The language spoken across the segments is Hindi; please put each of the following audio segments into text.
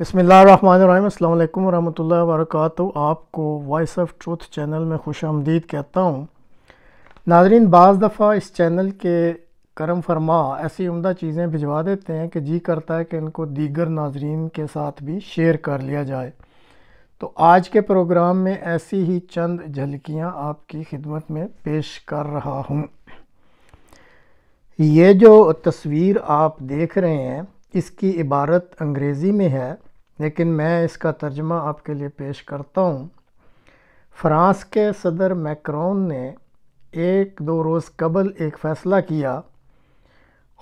बसमिल अल्लाम वरहमल वरक आपको वॉइस ऑफ ट्रूथ चैनल में खुश आमदीद कहता हूँ नाजरीन बज़ दफ़ा इस चैनल के करम फरमा ऐसी उम्दा चीज़ें भिजवा देते हैं कि जी करता है कि इनको दीगर नाजरीन के साथ भी शेयर कर लिया जाए तो आज के प्रोग्राम में ऐसी ही चंद झलकियाँ आपकी खिदमत में पेश कर रहा हूँ ये जो तस्वीर आप देख रहे हैं इसकी इबारत अंग्रेज़ी में है लेकिन मैं इसका तर्जमा आपके लिए पेश करता हूँ फ्रांस के सदर मैक्रोन ने एक दो रोज़ कबल एक फ़ैसला किया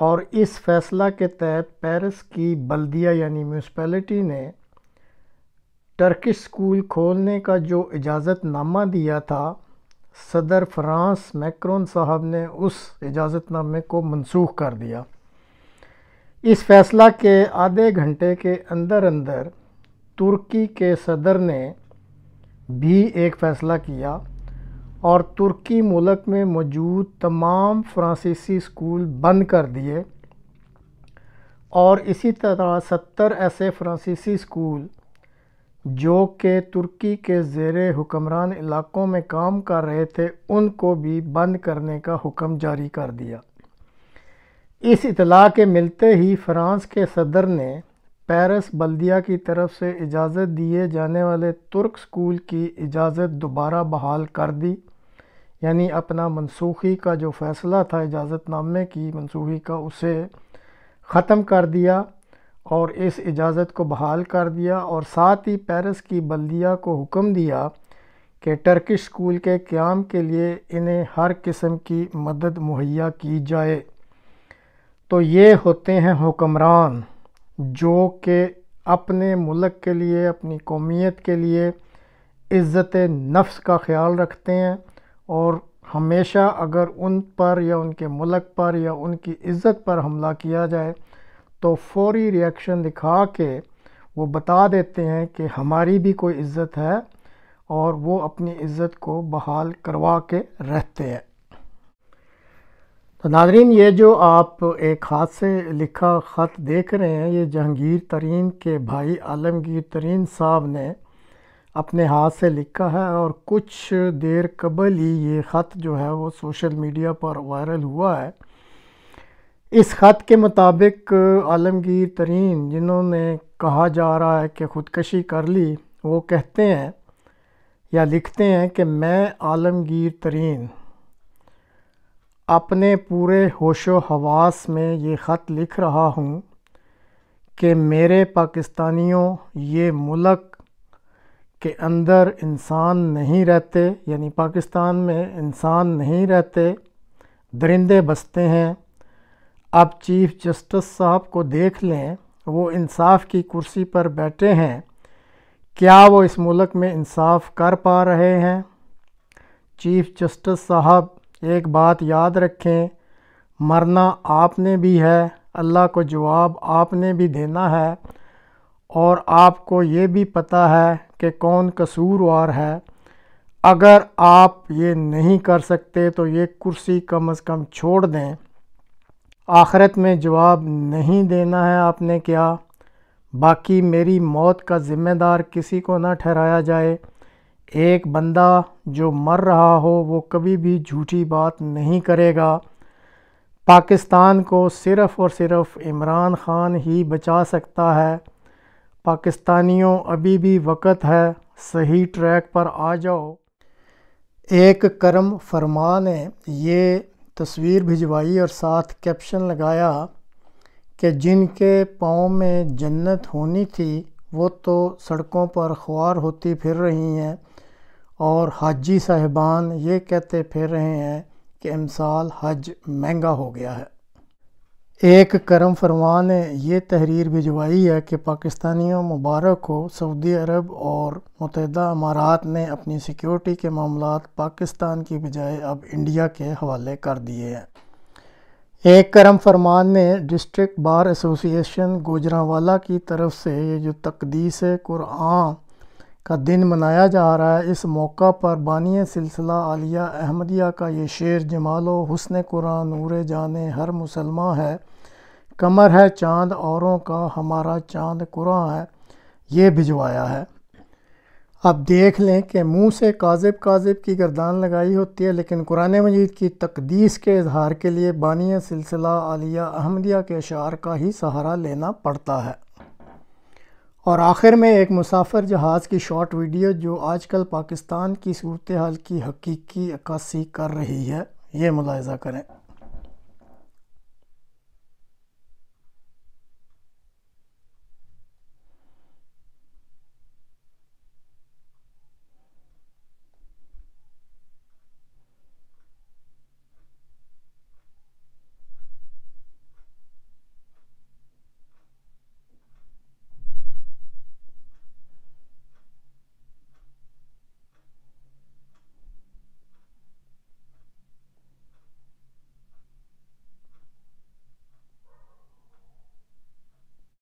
और इस फैसला के तहत पेरिस की बल्दिया यानी म्यूनसपैलिटी ने टर्किश स्कूल खोलने का जो इजाज़तनामा दिया था सदर फ्रांस मैक्रोन साहब ने उस इजाज़तनामे को मनसूख कर दिया इस फैसला के आधे घंटे के अंदर अंदर तुर्की के सदर ने भी एक फ़ैसला किया और तुर्की मुल्क में मौजूद तमाम फ्रांसीसी स्कूल बंद कर दिए और इसी तरह सत्तर ऐसे फ्रांसीसी स्कूल जो कि तुर्की के ज़ेर हुक्मरान इलाक़ों में काम कर रहे थे उनको भी बंद करने का हुक्म जारी कर दिया इस इतला के मिलते ही फ्रांस के सदर ने पेरिस बल्दिया की तरफ से इजाज़त दिए जाने वाले तुर्क स्कूल की इजाज़त दोबारा बहाल कर दी यानी अपना मनसूखी का जो फ़ैसला था इजाज़तनामे की मनसूखी का उसे ख़त्म कर दिया और इस इजाज़त को बहाल कर दिया और साथ ही पेरिस की बल्दिया को हुक्म दिया कि टर्किश स्कूल के क़्याम के लिए इन्हें हर किस्म की मदद मुहैया की जाए तो ये होते हैं हुक्मरान जो कि अपने मुल्क के लिए अपनी कौमियत के लिए इज़्ज़त नफ्स का ख्याल रखते हैं और हमेशा अगर उन पर या उनके मुल्क पर या उनकी इज़्ज़त पर हमला किया जाए तो फौरी रिएक्शन दिखा के वो बता देते हैं कि हमारी भी कोई इज़्ज़त है और वो अपनी इज़्ज़त को बहाल करवा के रहते हैं तो नाजरीन ये जो आप एक हाथ से लिखा ख़त देख रहे हैं ये जहांगीर तरीन के भाई आलमगीर तरीन साहब ने अपने हाथ से लिखा है और कुछ देर कबल ही ये ख़त जो है वो सोशल मीडिया पर वायरल हुआ है इस ख़त के मुताबिक आलमगीर तरीन जिन्होंने कहा जा रहा है कि ख़ुदकशी कर ली वो कहते हैं या लिखते हैं कि मैं आलमगीर तरीन अपने पूरे होशो हवास में ये ख़त लिख रहा हूँ कि मेरे पाकिस्तानियों ये मुल्क के अंदर इंसान नहीं रहते यानी पाकिस्तान में इंसान नहीं रहते दरिंदे बसते हैं आप चीफ़ जस्टिस साहब को देख लें वो इंसाफ की कुर्सी पर बैठे हैं क्या वो इस मुल्क में इंसाफ कर पा रहे हैं चीफ़ जस्टिस साहब एक बात याद रखें मरना आपने भी है अल्लाह को जवाब आपने भी देना है और आपको ये भी पता है कि कौन कसूरवार है अगर आप ये नहीं कर सकते तो ये कुर्सी कम अज़ कम छोड़ दें आखिरत में जवाब नहीं देना है आपने क्या बाकी मेरी मौत का ज़िम्मेदार किसी को ना ठहराया जाए एक बंदा जो मर रहा हो वो कभी भी झूठी बात नहीं करेगा पाकिस्तान को सिर्फ़ और सिर्फ़ इमरान ख़ान ही बचा सकता है पाकिस्तानियों अभी भी वक़्त है सही ट्रैक पर आ जाओ एक करम फरमा ने ये तस्वीर भिजवाई और साथ कैप्शन लगाया कि जिनके पाँव में जन्नत होनी थी वो तो सड़कों पर ख्वार होती फिर रही हैं और हाजी साहिबान ये कहते फिर रहे हैं कि इमसाल हज महंगा हो गया है एक करम फरमान ने ये तहरीर भिजवाई है कि पाकिस्तानियों मुबारक को सऊदी अरब और मुतहदा अमारात ने अपनी सिक्योरिटी के मामला पाकिस्तान की बजाय अब इंडिया के हवाले कर दिए हैं एक करम फरमान ने डिस्ट्रिक्ट बार एसोसिएशन गुजरावाला की तरफ से ये जो तकदीस कुरान का दिन मनाया जा रहा है इस मौका पर बानिय सिलसिला आलिया अहमदिया का ये शेर जमालो हुसन कुरान नूर जान हर मुसलमान है कमर है चांद औरों का हमारा चांद कुरान है ये भिजवाया है अब देख लें कि मुंह से काजिब काजिब की गर्दान लगाई होती है लेकिन कुरान मजीद की तकदीस के इजहार के लिए बानिय सिलसिला आलिया अहमदिया के अशार का ही सहारा लेना पड़ता है और आखिर में एक मुसाफिर जहाज़ की शॉर्ट वीडियो जो आजकल पाकिस्तान की सूरत हाल की हकीकी अक्सी कर रही है ये मुलायजा करें